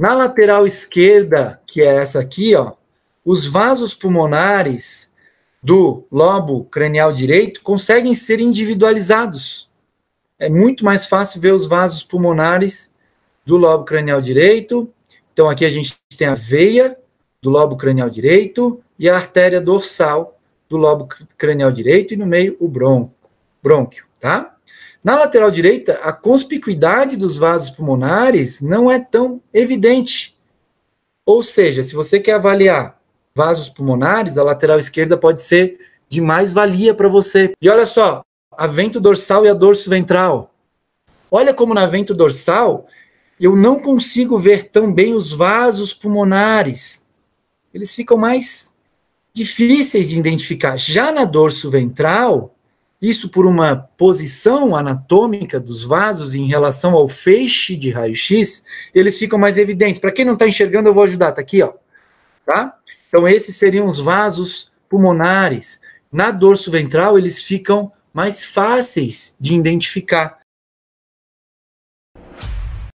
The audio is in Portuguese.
Na lateral esquerda, que é essa aqui, ó, os vasos pulmonares do lobo cranial direito conseguem ser individualizados. É muito mais fácil ver os vasos pulmonares do lobo cranial direito. Então aqui a gente tem a veia do lobo cranial direito e a artéria dorsal do lobo cranial direito e no meio o bronco, brônquio, tá? Na lateral direita, a conspicuidade dos vasos pulmonares não é tão evidente. Ou seja, se você quer avaliar vasos pulmonares, a lateral esquerda pode ser de mais valia para você. E olha só, a vento dorsal e a dorso ventral. Olha como na vento dorsal eu não consigo ver tão bem os vasos pulmonares. Eles ficam mais difíceis de identificar. Já na dorso ventral, isso por uma posição anatômica dos vasos em relação ao feixe de raio-x, eles ficam mais evidentes. Para quem não está enxergando, eu vou ajudar, está aqui, ó. Tá? Então, esses seriam os vasos pulmonares. Na dorso ventral, eles ficam mais fáceis de identificar.